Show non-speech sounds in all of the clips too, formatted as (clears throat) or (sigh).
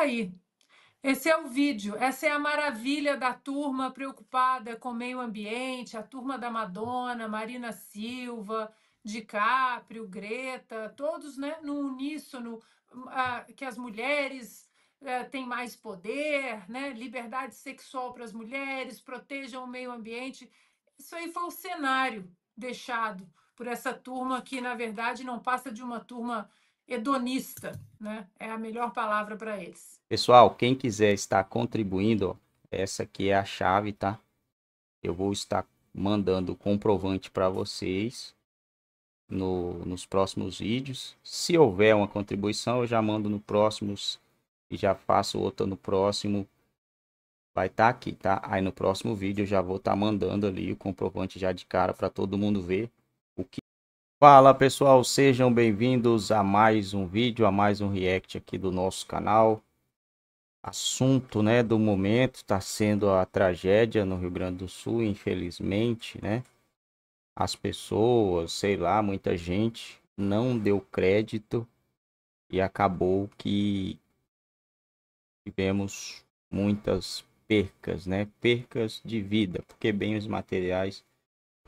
aí. Esse é o vídeo, essa é a maravilha da turma preocupada com meio ambiente, a turma da Madonna, Marina Silva, DiCaprio, Greta, todos né, no uníssono, uh, que as mulheres uh, têm mais poder, né, liberdade sexual para as mulheres, protejam o meio ambiente. Isso aí foi o cenário deixado por essa turma que, na verdade, não passa de uma turma hedonista né? É a melhor palavra para eles. Pessoal, quem quiser estar contribuindo, essa aqui é a chave, tá? Eu vou estar mandando o comprovante para vocês no, nos próximos vídeos. Se houver uma contribuição, eu já mando no próximos e já faço outra no próximo. Vai estar tá aqui, tá? Aí no próximo vídeo eu já vou estar tá mandando ali o comprovante já de cara para todo mundo ver Fala pessoal, sejam bem-vindos a mais um vídeo, a mais um react aqui do nosso canal. Assunto, né, do momento está sendo a tragédia no Rio Grande do Sul, infelizmente, né? As pessoas, sei lá, muita gente não deu crédito e acabou que tivemos muitas percas, né? Percas de vida, porque bens materiais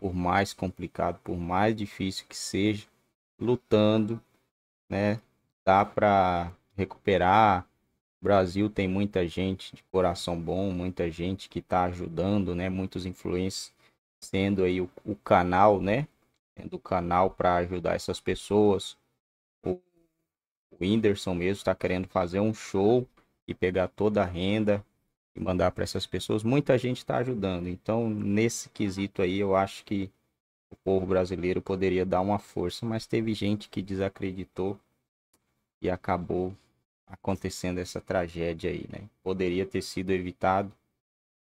por mais complicado, por mais difícil que seja, lutando, né? Dá para recuperar. O Brasil tem muita gente de coração bom, muita gente que está ajudando, né? Muitos influencers sendo aí o, o canal, né? Sendo o canal para ajudar essas pessoas. O, o Whindersson mesmo está querendo fazer um show e pegar toda a renda e mandar para essas pessoas, muita gente está ajudando. Então, nesse quesito aí, eu acho que o povo brasileiro poderia dar uma força, mas teve gente que desacreditou e acabou acontecendo essa tragédia aí, né? Poderia ter sido evitado,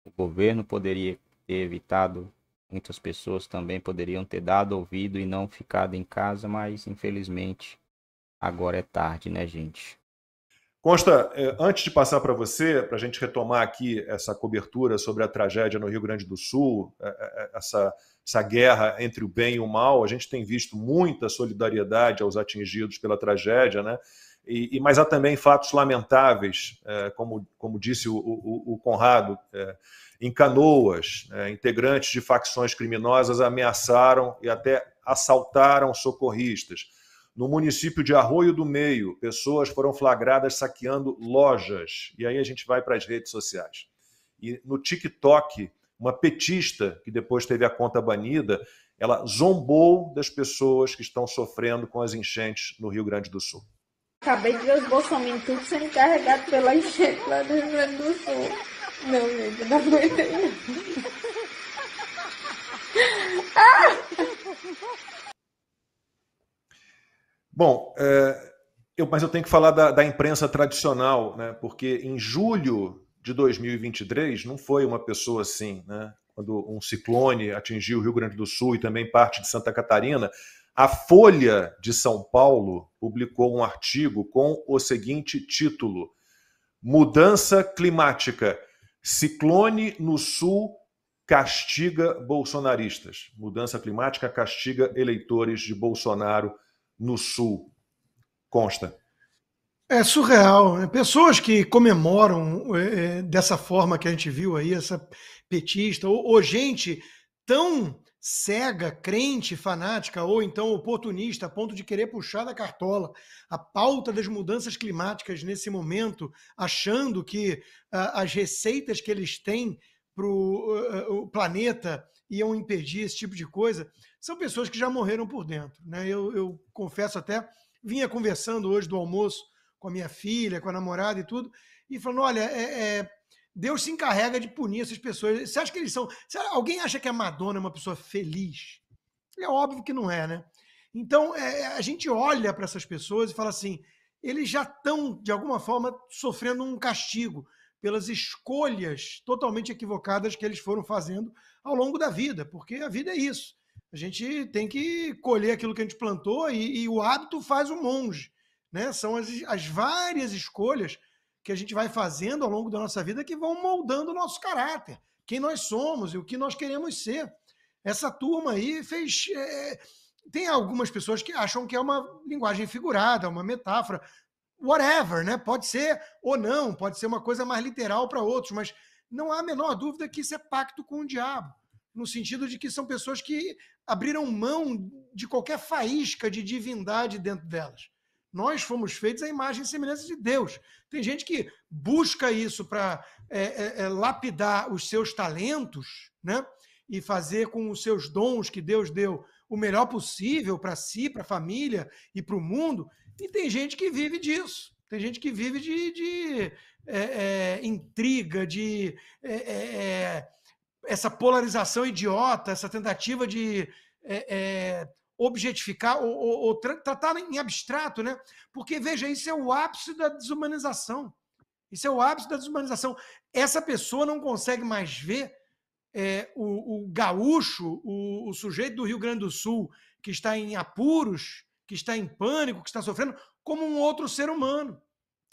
o governo poderia ter evitado, muitas pessoas também poderiam ter dado ouvido e não ficado em casa, mas infelizmente agora é tarde, né, gente? Consta, eh, antes de passar para você, para a gente retomar aqui essa cobertura sobre a tragédia no Rio Grande do Sul, eh, eh, essa, essa guerra entre o bem e o mal, a gente tem visto muita solidariedade aos atingidos pela tragédia, né? E, mas há também fatos lamentáveis, como, como disse o, o, o Conrado, em Canoas, né? integrantes de facções criminosas ameaçaram e até assaltaram socorristas no município de Arroio do Meio, pessoas foram flagradas saqueando lojas. E aí a gente vai para as redes sociais. E no TikTok, uma petista, que depois teve a conta banida, ela zombou das pessoas que estão sofrendo com as enchentes no Rio Grande do Sul. Acabei de ver os bolsominions tudo sendo carregado pela enchente lá do Rio Grande do Sul. Meu amigo, não aguentei. Ah! Bom, é, eu, mas eu tenho que falar da, da imprensa tradicional, né? porque em julho de 2023 não foi uma pessoa assim, né? quando um ciclone atingiu o Rio Grande do Sul e também parte de Santa Catarina, a Folha de São Paulo publicou um artigo com o seguinte título: Mudança climática. Ciclone no sul castiga bolsonaristas. Mudança climática castiga eleitores de Bolsonaro no Sul consta. É surreal. É pessoas que comemoram é, é, dessa forma que a gente viu aí, essa petista, ou, ou gente tão cega, crente, fanática ou então oportunista, a ponto de querer puxar da cartola a pauta das mudanças climáticas nesse momento, achando que uh, as receitas que eles têm para ah, ah, o uh, planeta iam impedir esse tipo de coisa, são pessoas que já morreram por dentro. Né? Eu, eu confesso até, vinha conversando hoje do almoço com a minha filha, com a namorada e tudo, e falando: olha, é, é, Deus se encarrega de punir essas pessoas. Você acha que eles são. alguém acha que a Madonna é uma pessoa feliz? É óbvio que não é, né? Então, é, é a gente olha para essas pessoas e fala assim: eles já estão, de alguma forma, sofrendo um castigo pelas escolhas totalmente equivocadas que eles foram fazendo ao longo da vida, porque a vida é isso. A gente tem que colher aquilo que a gente plantou e, e o hábito faz o monge. Né? São as, as várias escolhas que a gente vai fazendo ao longo da nossa vida que vão moldando o nosso caráter, quem nós somos e o que nós queremos ser. Essa turma aí fez. É... tem algumas pessoas que acham que é uma linguagem figurada, uma metáfora whatever, né? Pode ser ou não, pode ser uma coisa mais literal para outros, mas não há a menor dúvida que isso é pacto com o diabo, no sentido de que são pessoas que abriram mão de qualquer faísca de divindade dentro delas. Nós fomos feitos à imagem e semelhança de Deus. Tem gente que busca isso para é, é, é, lapidar os seus talentos, né? E fazer com os seus dons que Deus deu o melhor possível para si, para a família e para o mundo, e tem gente que vive disso. Tem gente que vive de, de é, é, intriga, de é, é, é essa polarização idiota, essa tentativa de é, objetificar ou, ou, ou, tratar em abstrato, né? Porque, veja, isso é o ápice da desumanização. Isso é o ápice da desumanização. Essa pessoa não consegue mais ver é, o, o, gaúcho, o, o, sujeito do Rio Grande do Sul, que está em apuros, que está em pânico, que está sofrendo, como um outro ser humano.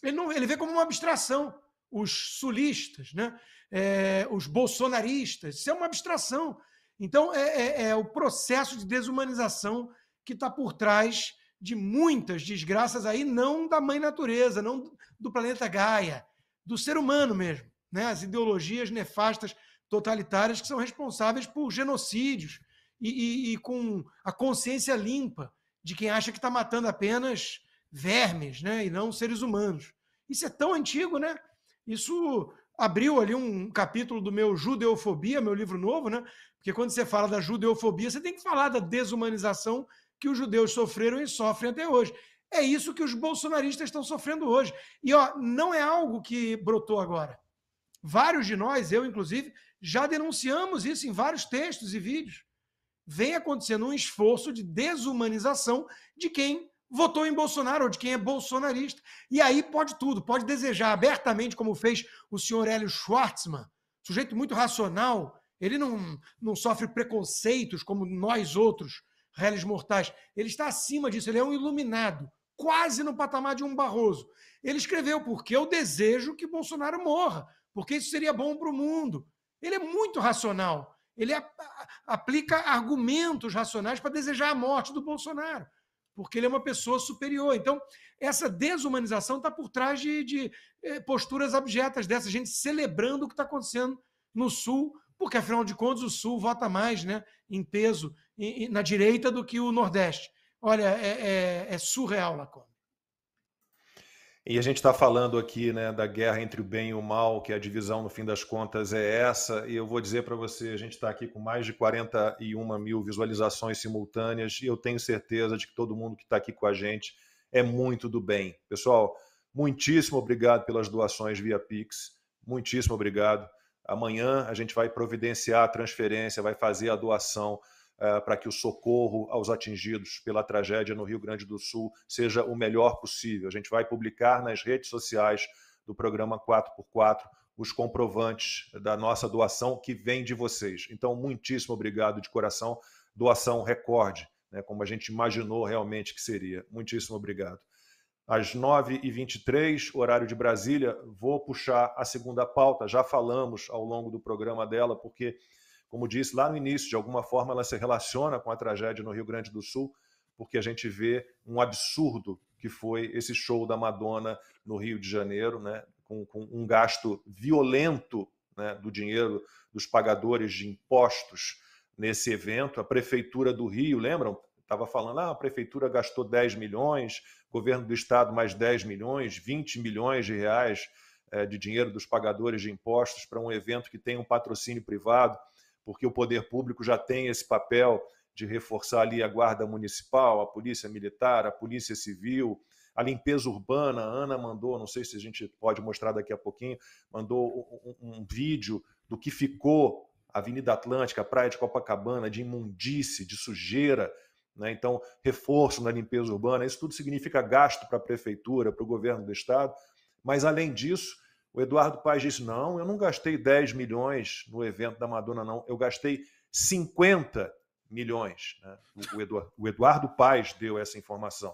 Ele, não, ele vê como uma abstração. Os sulistas, né? É, os bolsonaristas, isso é uma abstração. Então, é, é, é o processo de desumanização que está por trás de muitas desgraças aí, não da mãe natureza, não do planeta Gaia, do ser humano mesmo. Né? As ideologias nefastas totalitárias que são responsáveis por genocídios e, e, e com a consciência limpa de quem acha que está matando apenas vermes, né, e não seres humanos. Isso é tão antigo, né? Isso abriu ali um capítulo do meu Judeofobia, meu livro novo, né? Porque quando você fala da judeofobia, você tem que falar da desumanização que os judeus sofreram e sofrem até hoje. É isso que os bolsonaristas estão sofrendo hoje. E ó, não é algo que brotou agora. Vários de nós, eu inclusive, já denunciamos isso em vários textos e vídeos vem acontecendo um esforço de desumanização de quem votou em Bolsonaro ou de quem é bolsonarista. E aí pode tudo, pode desejar abertamente, como fez o senhor Hélio Schwartzman, sujeito muito racional, ele não, não sofre preconceitos como nós outros, réis mortais. Ele está acima disso, ele é um iluminado, quase no patamar de um Barroso. Ele escreveu porque eu desejo que Bolsonaro morra, porque isso seria bom para o mundo. Ele é muito racional. Ele aplica argumentos racionais para desejar a morte do Bolsonaro, porque ele é uma pessoa superior. Então, essa desumanização está por trás de, de eh, posturas abjetas dessa gente celebrando o que está acontecendo no Sul, porque afinal de contas o Sul vota mais né, em peso na direita do que o Nordeste. Olha, é, é, é surreal, Lacombe. E a gente está falando aqui né, da guerra entre o bem e o mal, que a divisão, no fim das contas, é essa. E eu vou dizer para você: a gente está aqui com mais de 41 mil visualizações simultâneas, e eu tenho certeza de que todo mundo que está aqui com a gente é muito do bem. Pessoal, muitíssimo obrigado pelas doações via Pix, muitíssimo obrigado. Amanhã a gente vai providenciar a transferência, vai fazer a doação eh, para que o socorro aos atingidos pela tragédia no Rio Grande do Sul seja o melhor possível. A gente vai publicar nas redes sociais do programa 4x4 os comprovantes da nossa doação que vem de vocês. Então, muitíssimo obrigado de coração. Doação recorde, né, como a gente imaginou realmente que seria. Muitíssimo obrigado. Às 9h23, horário de Brasília, vou puxar a segunda pauta. Já falamos ao longo do programa dela, porque como disse lá no início, de alguma forma ela se relaciona com a tragédia no Rio Grande do Sul, porque a gente vê um absurdo que foi esse show da Madonna no Rio de Janeiro, né? com, com um gasto violento né, do dinheiro dos pagadores de impostos nesse evento. A Prefeitura do Rio, lembram? Estava falando, ah, a Prefeitura gastou 10 milhões, governo do Estado mais 10 milhões, 20 milhões de reais eh, de dinheiro dos pagadores de impostos para um evento que tem um patrocínio privado porque o poder público já tem esse papel de reforçar ali a guarda municipal, a polícia militar, a polícia civil, a limpeza urbana. A Ana mandou, não sei se a gente pode mostrar daqui a pouquinho, mandou um, um vídeo do que ficou a Avenida Atlântica, a Praia de Copacabana, de imundície, de sujeira. Né? Então, reforço na limpeza urbana, isso tudo significa gasto para a prefeitura, para o governo do estado. Mas, além disso, o Eduardo Paes disse: não, eu não gastei 10 milhões no evento da Madonna, não. Eu gastei 50 milhões. Né? O, Eduardo, o Eduardo Paes deu essa informação.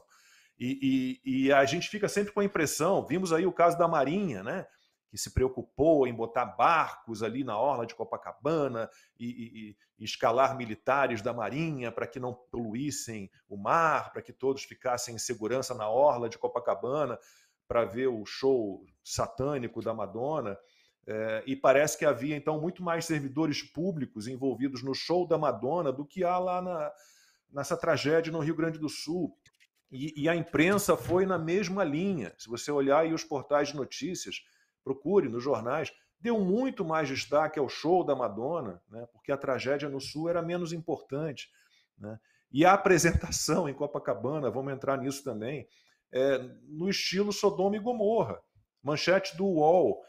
E, e, e, a gente fica sempre com a impressão, vimos aí o caso da Marinha, né? Que se preocupou em botar barcos ali na orla de Copacabana e, e escalar militares da Marinha para que não poluíssem o mar, para que todos ficassem em segurança na orla de Copacabana para ver o show satânico da Madonna. É, e parece que havia então muito mais servidores públicos envolvidos no show da Madonna do que há lá na, nessa tragédia no Rio Grande do Sul. E, e, a imprensa foi na mesma linha. Se você olhar aí os portais de notícias, procure nos jornais, deu muito mais destaque ao show da Madonna, né, porque a tragédia no Sul era menos importante. Né? E a apresentação em Copacabana, vamos entrar nisso também, é, no estilo Sodoma e Gomorra. Manchete do UOL.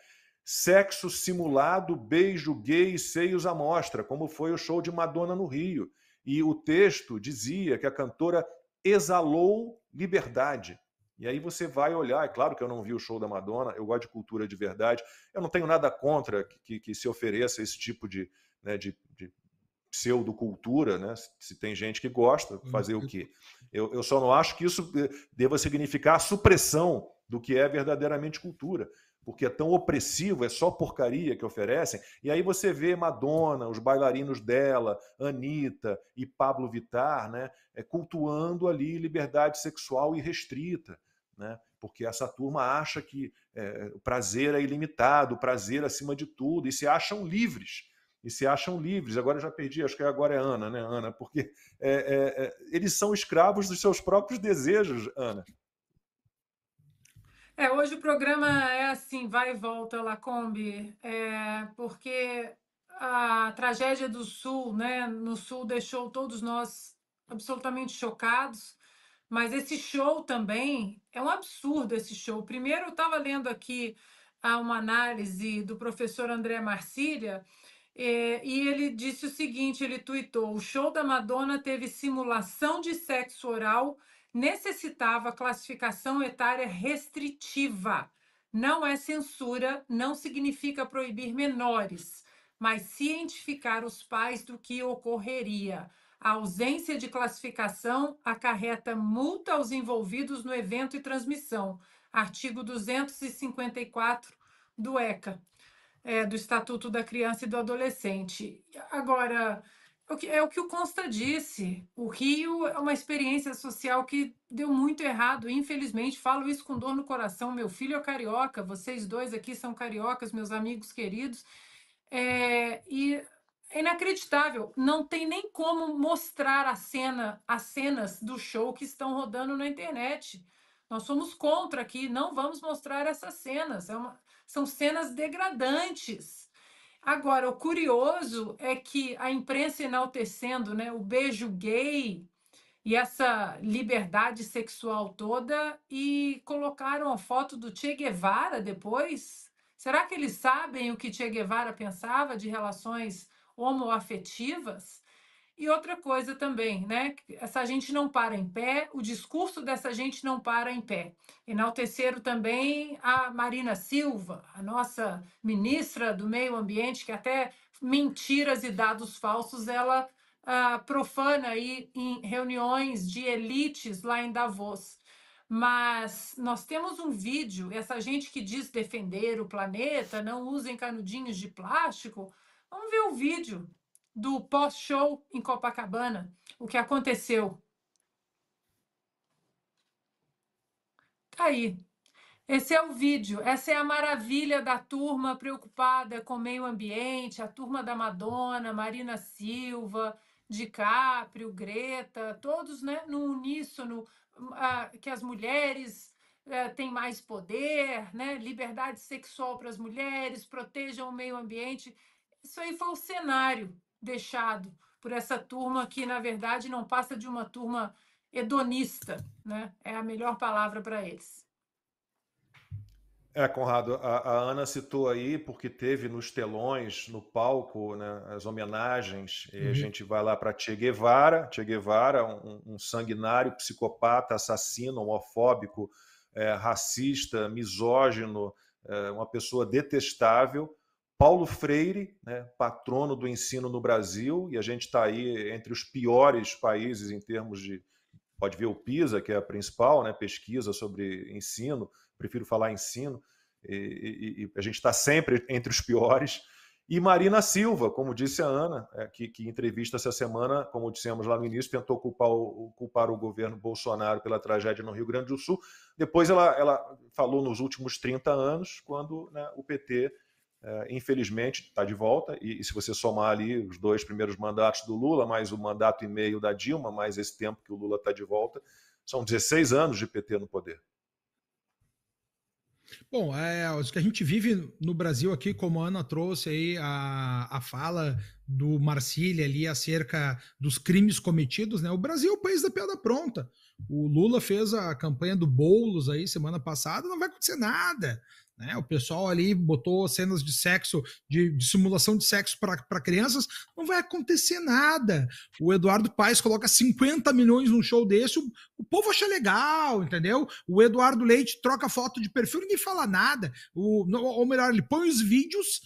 Sexo simulado, beijo gay e seios à mostra, como foi o show de Madonna no Rio. E o texto dizia que a cantora exalou liberdade. E aí você vai olhar, é claro que eu não vi o show da Madonna, eu gosto de cultura de verdade, eu não tenho nada contra que, que, que se ofereça esse tipo de, né, de, de, pseudocultura, né? Se tem gente que gosta, uhum. fazer o quê? Eu, eu só não acho que isso eh, deva significar a supressão do que é verdadeiramente cultura, porque é tão opressivo, é só porcaria que oferecem. E aí você vê Madonna, os bailarinos dela, Anitta e Pablo Vittar, né? É, cultuando ali liberdade sexual irrestrita, né? Porque essa turma acha que é, o prazer é ilimitado, o prazer acima de tudo, e se acham livres e se acham livres. Agora eu já perdi, acho que agora é Ana, né, Ana? Porque é, é, é, eles são escravos dos seus próprios desejos, Ana. É, hoje o programa é assim, vai e volta, Lacombe, é, porque a tragédia do Sul, né, no Sul deixou todos nós absolutamente chocados, mas esse show também é um absurdo esse show. Primeiro eu estava lendo aqui ah, uma análise do professor André Marcília, é, e ele disse o seguinte: ele tuitou: o show da Madonna teve simulação de sexo oral, necessitava classificação etária restritiva. Não é censura, não significa proibir menores, mas cientificar os pais do que ocorreria. A ausência de classificação acarreta multa aos envolvidos no evento e transmissão. Artigo 254 do ECA é, do Estatuto da Criança e do Adolescente. Agora, é o que o Consta disse: o Rio é uma experiência social que deu muito errado, infelizmente. Falo isso com dor no coração. Meu filho é carioca, vocês dois aqui são cariocas, meus amigos queridos. É, e é inacreditável, não tem nem como mostrar a cena, as cenas do show que estão rodando na internet. Nós somos contra aqui, não vamos mostrar essas cenas. É uma, são cenas degradantes. Agora, o curioso é que a imprensa enaltecendo né, o beijo gay e essa liberdade sexual toda e colocaram a foto do Che Guevara depois. Será que eles sabem o que Che Guevara pensava de relações homoafetivas? E outra coisa também, né? Essa gente não para em pé, o discurso dessa gente não para em pé. Enalteceram também a Marina Silva, a nossa ministra do Meio Ambiente, que até mentiras e dados falsos ela ah, profana aí em reuniões de elites lá em Davos. Mas nós temos um vídeo, essa gente que diz defender o planeta, não usem canudinhos de plástico. Vamos ver o vídeo do pós-show em Copacabana, o que aconteceu. Tá aí. Esse é o vídeo, essa é a maravilha da turma preocupada com o meio ambiente, a turma da Madonna, Marina Silva, DiCaprio, Greta, todos né, no uníssono, uh, que as mulheres uh, têm mais poder, né, liberdade sexual para as mulheres, protejam o meio ambiente. Isso aí foi o cenário deixado por essa turma que, na verdade, não passa de uma turma hedonista, né? É a melhor palavra para eles. É, Conrado, a, a, Ana citou aí, porque teve nos telões, no palco, né, as homenagens, uhum. e a uhum. gente vai lá para Che Guevara, Che Guevara, um, um sanguinário, psicopata, assassino, homofóbico, é, racista, misógino, é, uma pessoa detestável, Paulo Freire, né, patrono do ensino no Brasil, e a gente está aí entre os piores países em termos de. Pode ver o PISA, que é a principal né, pesquisa sobre ensino, prefiro falar ensino, e, e, e a gente está sempre entre os piores. E Marina Silva, como disse a Ana, é, que, que, entrevista essa semana, como dissemos lá no início, tentou culpar o, culpar o governo Bolsonaro pela tragédia no Rio Grande do Sul. Depois ela, ela falou nos últimos 30 anos, quando né, o PT é, infelizmente, está de volta. E, e, se você somar ali os dois primeiros mandatos do Lula, mais o mandato e meio da Dilma, mais esse tempo que o Lula está de volta, são 16 anos de PT no poder. Bom, é o que a gente vive no Brasil aqui, como a Ana trouxe aí a, a fala do Marcília ali acerca dos crimes cometidos, né? O Brasil é o país da piada pronta. O Lula fez a campanha do Boulos aí semana passada, não vai acontecer nada. Né? O pessoal ali botou cenas de sexo, de, de simulação de sexo para crianças, não vai acontecer nada. O Eduardo Paes coloca 50 milhões num show desse, o, o povo acha legal, entendeu? O Eduardo Leite troca foto de perfil, ninguém fala nada. O, ou melhor, ele põe os vídeos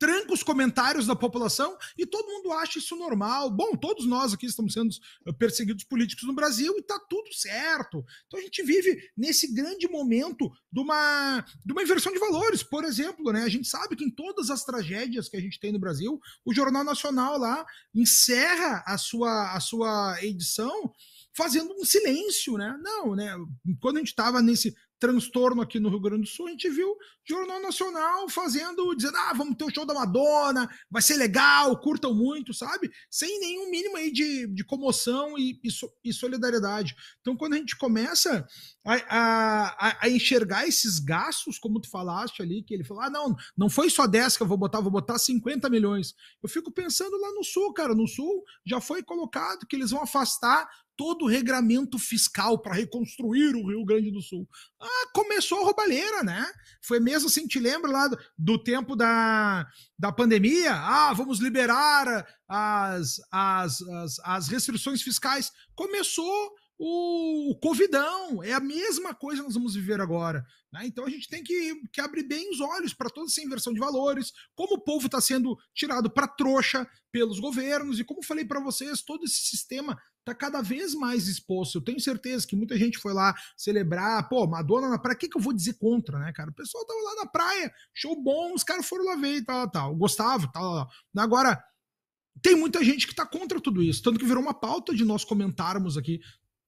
tranca os comentários da população e todo mundo acha isso normal. Bom, todos nós aqui estamos sendo eh, perseguidos políticos no Brasil e tá tudo certo. Então a gente vive nesse grande momento de uma, de uma inversão de valores, por exemplo, né? A gente sabe que em todas as tragédias que a gente tem no Brasil, o Jornal Nacional lá encerra a sua, a sua edição fazendo um silêncio, né? Não, né? Quando a gente estava nesse transtorno aqui no Rio Grande do Sul, a gente viu Jornal Nacional fazendo, dizendo, ah, vamos ter o show da Madonna, vai ser legal, curtam muito, sabe? Sem nenhum mínimo aí de, de comoção e, e, e solidariedade. Então, quando a gente começa a, a, a, enxergar esses gastos, como tu falaste ali, que ele falou, ah, não, não foi só 10 que eu vou botar, vou botar 50 milhões. Eu fico pensando lá no Sul, cara, no Sul já foi colocado que eles vão afastar todo o regramento fiscal para reconstruir o Rio Grande do Sul. Ah, começou a roubalheira, né? Foi mesmo assim, te lembra lá do, tempo da, da pandemia? Ah, vamos liberar as, as, as, as restrições fiscais. Começou o, Covidão. É a mesma coisa que nós vamos viver agora. Né? Então a gente tem que, que abrir bem os olhos para toda essa inversão de valores, como o povo está sendo tirado para trouxa pelos governos, e como falei para vocês, todo esse sistema está cada vez mais exposto. Eu tenho certeza que muita gente foi lá celebrar, pô, Madonna na praia, o que, que eu vou dizer contra, né, cara? O pessoal tava lá na praia, show bom, os caras foram lá ver e tal, tal. Gustavo, tal, tal. Agora, tem muita gente que está contra tudo isso, tanto que virou uma pauta de nós comentarmos aqui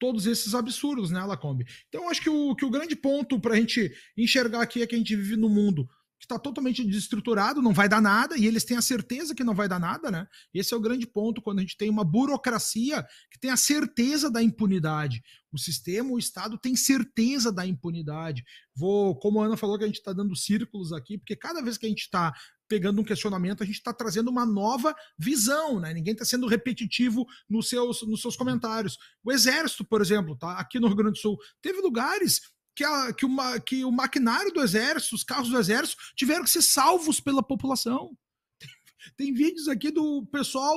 todos esses absurdos, né, Lacombe? Então, acho que o, que o grande ponto para a gente enxergar aqui é que a gente vive num mundo que está totalmente desestruturado, não vai dar nada, e eles têm a certeza que não vai dar nada, né? Esse é o grande ponto quando a gente tem uma burocracia que tem a certeza da impunidade. O sistema, o Estado tem certeza da impunidade. Vou, como a Ana falou que a gente está dando círculos aqui, porque cada vez que a gente está pegando um questionamento, a gente está trazendo uma nova visão, né? Ninguém está sendo repetitivo nos seus, nos seus comentários. O Exército, por exemplo, tá? Aqui no Rio Grande do Sul, teve lugares que, a, que, uma, que o maquinário do exército, os carros do exército, tiveram que ser salvos pela população. (laughs) Tem vídeos aqui do pessoal,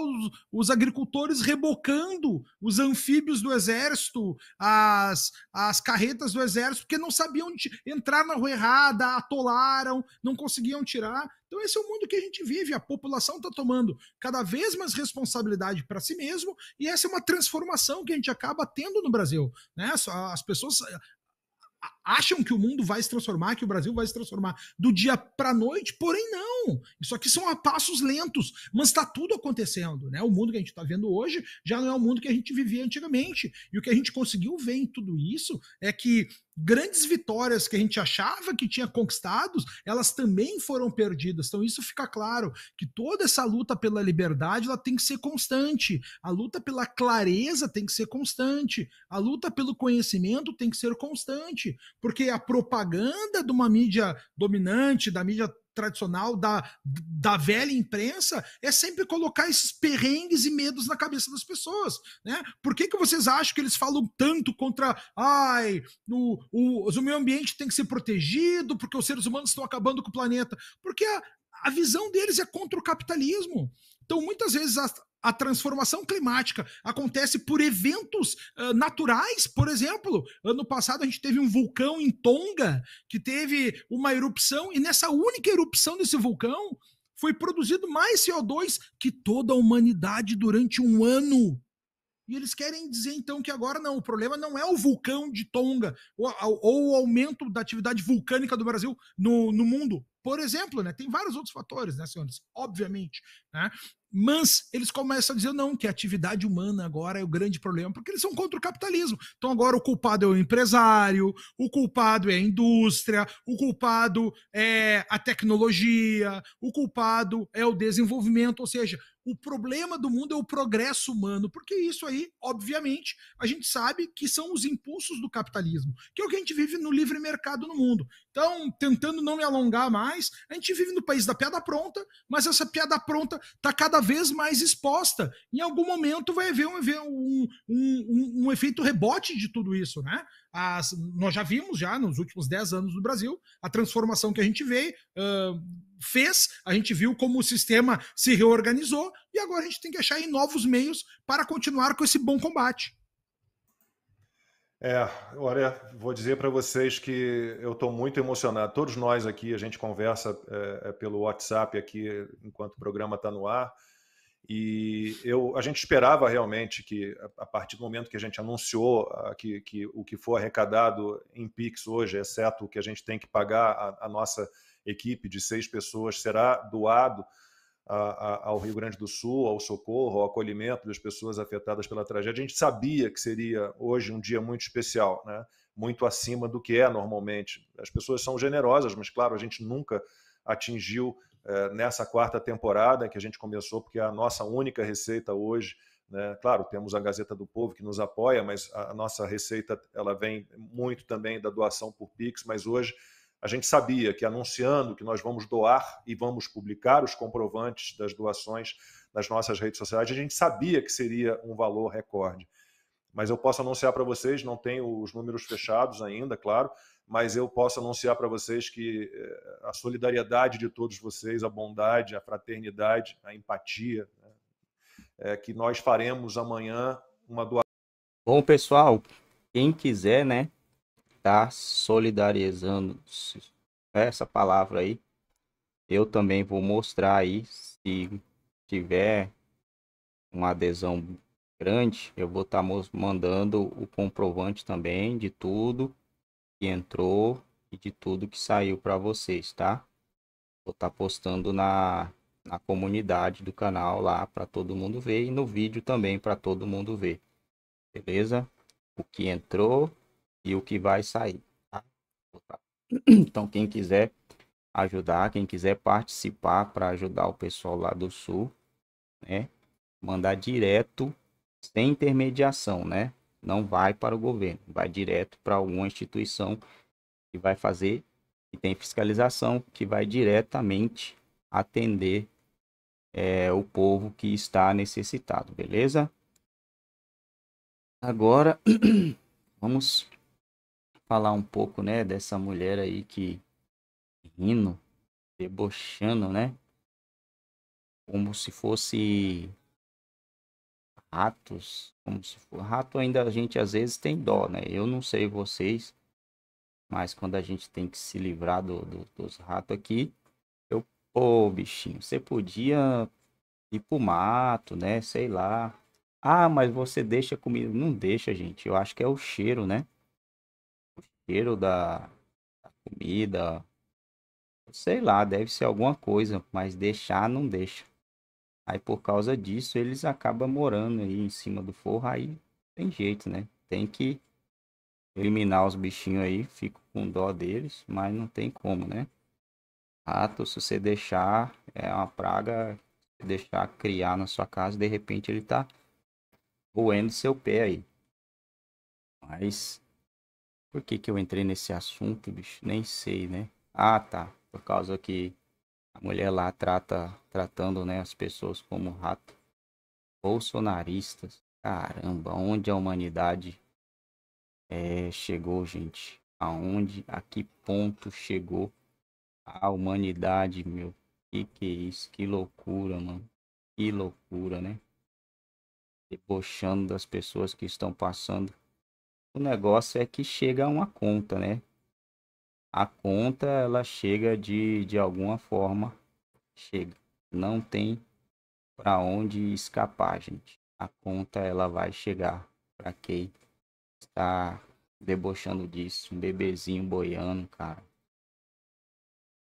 os, agricultores rebocando os anfíbios do exército, as, as carretas do exército, porque não sabiam entrar na rua errada, atolaram, não conseguiam tirar. Então, esse é o mundo que a gente vive. A população está tomando cada vez mais responsabilidade para si mesmo, e essa é uma transformação que a gente acaba tendo no Brasil. Né? As pessoas I, acham que o mundo vai se transformar, que o Brasil vai se transformar do dia para noite, porém não. Isso aqui são a passos lentos, mas está tudo acontecendo, né? O mundo que a gente está vendo hoje já não é o mundo que a gente vivia antigamente. E o que a gente conseguiu ver em tudo isso é que grandes vitórias que a gente achava que tinha conquistados, elas também foram perdidas. Então isso fica claro que toda essa luta pela liberdade, ela tem que ser constante. A luta pela clareza tem que ser constante. A luta pelo conhecimento tem que ser constante, porque a propaganda de uma mídia dominante, da mídia tradicional da, da velha imprensa é sempre colocar esses perrengues e medos na cabeça das pessoas, né? Por que, que vocês acham que eles falam tanto contra ai, o, o, o meio ambiente tem que ser protegido porque os seres humanos estão acabando com o planeta? Porque a, a visão deles é contra o capitalismo. Então, muitas vezes, a transformação climática acontece por eventos uh, naturais, por exemplo, ano passado a gente teve um vulcão em Tonga que teve uma erupção e nessa única erupção desse vulcão foi produzido mais CO2 que toda a humanidade durante um ano. E eles querem dizer então que agora não, o problema não é o vulcão de Tonga ou, ou o aumento da atividade vulcânica do Brasil no, no mundo. Por exemplo, né? Tem vários outros fatores, né, senhores? Obviamente. Né? Mas eles começam a dizer não, que a atividade humana agora é o grande problema, porque eles são contra o capitalismo. Então agora o culpado é o empresário, o culpado é a indústria, o culpado é a tecnologia, o culpado é o desenvolvimento, ou seja, o problema do mundo é o progresso humano, porque isso aí, obviamente, a gente sabe que são os impulsos do capitalismo, que é o que a gente vive no livre mercado no mundo. Então, tentando não me alongar mais, a gente vive no país da piada pronta, mas essa piada pronta está cada cada vez mais exposta. Em algum momento vai haver um, um, um, um efeito rebote de tudo isso, né? As, nós já vimos já nos últimos 10 anos do Brasil a transformação que a gente veio, uh, fez, a gente viu como o sistema se reorganizou e agora a gente tem que achar novos meios para continuar com esse bom combate. É, olha, vou dizer para vocês que eu estou muito emocionado. Todos nós aqui, a gente conversa é, é pelo WhatsApp aqui enquanto o programa está no ar. E eu, a gente esperava realmente que, a partir do momento que a gente anunciou que, que o que for arrecadado em Pix hoje, exceto o que a gente tem que pagar, a, a nossa equipe de seis pessoas, será doado a, a, ao Rio Grande do Sul, ao socorro, ao acolhimento das pessoas afetadas pela tragédia. A gente sabia que seria hoje um dia muito especial, né? muito acima do que é normalmente. As pessoas são generosas, mas claro, a gente nunca atingiu eh, nessa quarta temporada que a gente começou, porque é a nossa única receita hoje. Né? Claro, temos a Gazeta do Povo que nos apoia, mas a nossa receita ela vem muito também da doação por Pix, mas hoje a gente sabia que anunciando que nós vamos doar e vamos publicar os comprovantes das doações nas nossas redes sociais, a gente sabia que seria um valor recorde. Mas eu posso anunciar para vocês, não tenho os números fechados ainda, claro, mas eu posso anunciar para vocês que eh, a solidariedade de todos vocês, a bondade, a fraternidade, a empatia, né? é que nós faremos amanhã uma doação. Bom, pessoal, quem quiser, né, está solidarizando Essa palavra aí, eu também vou mostrar aí, se tiver uma adesão grande, eu vou estar tá mandando o comprovante também de tudo que entrou e de tudo que saiu para vocês, tá? Vou estar tá postando na, na comunidade do canal lá para todo mundo ver e no vídeo também para todo mundo ver, beleza? O que entrou e o que vai sair. Tá? Então, quem quiser ajudar, quem quiser participar para ajudar o pessoal lá do Sul, né? Mandar direto, sem intermediação, né? Não vai para o governo, vai direto para alguma instituição que vai fazer, que tem fiscalização, que vai diretamente atender é, o povo que está necessitado, beleza? Agora, (clears throat) vamos falar um pouco, né, dessa mulher aí que rindo, debochando, né? Como se fosse ratos, como se for rato ainda a gente às vezes tem dó, né? Eu não sei vocês, mas quando a gente tem que se livrar do, do dos ratos aqui, eu, pô, bichinho, você podia ir pro mato, né? Sei lá. Ah, mas você deixa comigo. Não deixa, gente. Eu acho que é o cheiro, né? cheiro da, da comida. Sei lá, deve ser alguma coisa, mas deixar não deixa. Aí por causa disso eles acabam morando aí em cima do forro, aí tem jeito, né? Tem que eliminar os bichinhos aí, fico com dó deles, mas não tem como, né? Rato, se você deixar, é uma praga, deixar criar na sua casa, de repente ele tá roendo seu pé aí. Mas por que, que eu entrei nesse assunto, bicho? Nem sei, né? Ah, tá. Por causa que a mulher lá trata, tratando né, as pessoas como rato. Bolsonaristas. Caramba, onde a humanidade é, chegou, gente? Aonde, a que ponto chegou a humanidade, meu? Que que é isso? Que loucura, mano. Que loucura, né? Debochando das pessoas que estão passando o negócio é que chega a uma conta, né? A conta ela chega de, de alguma forma, chega. Não tem para onde escapar, gente. A conta ela vai chegar para quem está debochando disso, um bebezinho boiando, cara.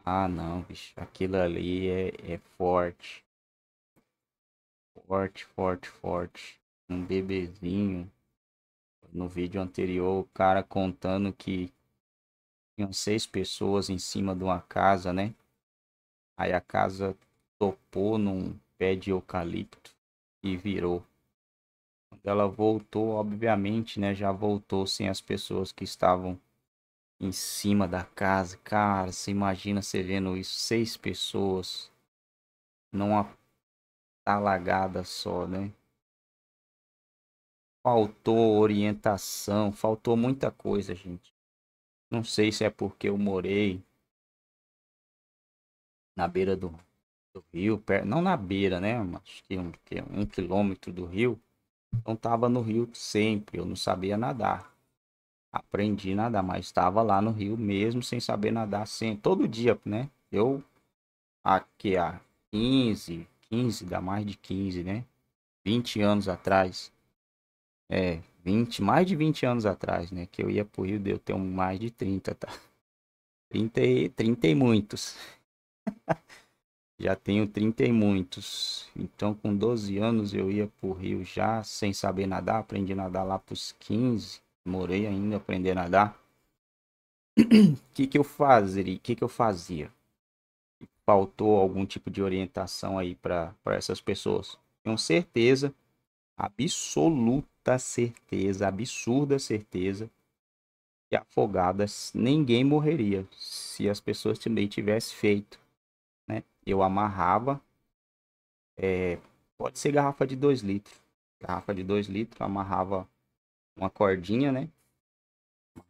Ah, não, bicho, aquilo ali é, é forte. Forte, forte, forte. Um bebezinho no vídeo anterior, o cara contando que tinham seis pessoas em cima de uma casa, né? Aí a casa topou num pé de eucalipto e virou. Quando ela voltou, obviamente, né? Já voltou sem as pessoas que estavam em cima da casa. Cara, você imagina você vendo isso, seis pessoas numa talagada só, né? faltou orientação, faltou muita coisa, gente. Não sei se é porque eu morei na beira do, do rio, não na beira, né? Acho que um, que um quilômetro do rio. Então tava no rio sempre, eu não sabia nadar. Aprendi a nadar, mas estava lá no rio mesmo, sem saber nadar, sem, todo dia, né? Eu, aqui há 15, 15, dá mais de 15, né? 20 anos atrás, é, 20, mais de 20 anos atrás, né? Que eu ia pro Rio, deu tenho mais de 30, tá? 30 e, 30 e muitos. (laughs) já tenho 30 e muitos. Então, com 12 anos, eu ia pro Rio já, sem saber nadar. Aprendi a nadar lá pros 15. Morei ainda, aprender a nadar. O (clears throat) que, que eu fazia? que, que eu fazia? Faltou algum tipo de orientação aí para essas pessoas. Tenho certeza absoluta certeza, absurda certeza, que afogadas ninguém morreria se as pessoas também tivessem feito. Né? Eu amarrava, é, pode ser garrafa de 2 litros, garrafa de 2 litros, amarrava uma cordinha, né?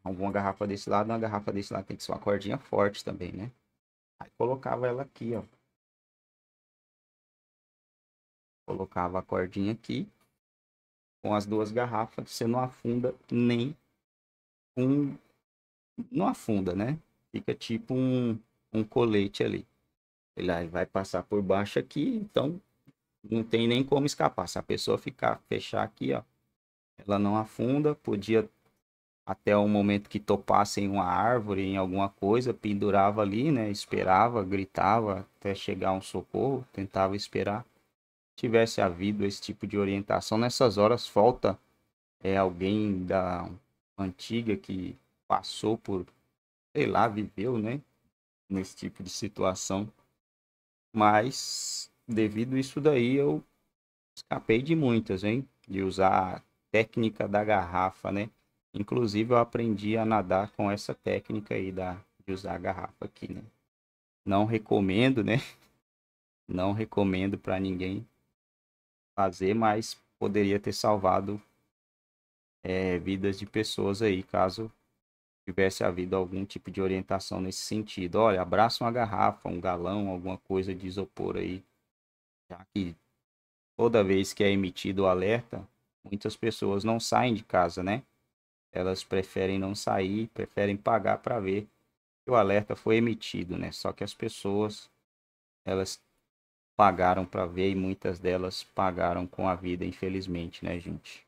Uma garrafa desse lado, uma garrafa desse lado tem que ser uma cordinha forte também, né? Aí colocava ela aqui, ó. Colocava a cordinha aqui com as duas garrafas, você não afunda nem um. Não afunda, né? Fica tipo um, um colete ali. Ah, ele vai passar por baixo aqui, então não tem nem como escapar. Se a pessoa ficar, fechar aqui, ó, ela não afunda. Podia até o momento que topasse em uma árvore, em alguma coisa, pendurava ali, né? Esperava, gritava até chegar um socorro, tentava esperar tivesse havido esse tipo de orientação. Nessas horas falta é, alguém da antiga que passou por, sei lá, viveu, né? Nesse tipo de situação. Mas devido isso daí eu escapei de muitas, hein? De usar a técnica da garrafa, né? Inclusive eu aprendi a nadar com essa técnica aí da, de usar a garrafa aqui, né? Não recomendo, né? (laughs) Não recomendo para ninguém fazer, mas poderia ter salvado é, vidas de pessoas aí, caso tivesse havido algum tipo de orientação nesse sentido. Olha, abraça uma garrafa, um galão, alguma coisa de isopor aí, já que toda vez que é emitido o alerta, muitas pessoas não saem de casa, né? Elas preferem não sair, preferem pagar para ver que o alerta foi emitido, né? Só que as pessoas elas pagaram para ver e muitas delas pagaram com a vida, infelizmente, né, gente?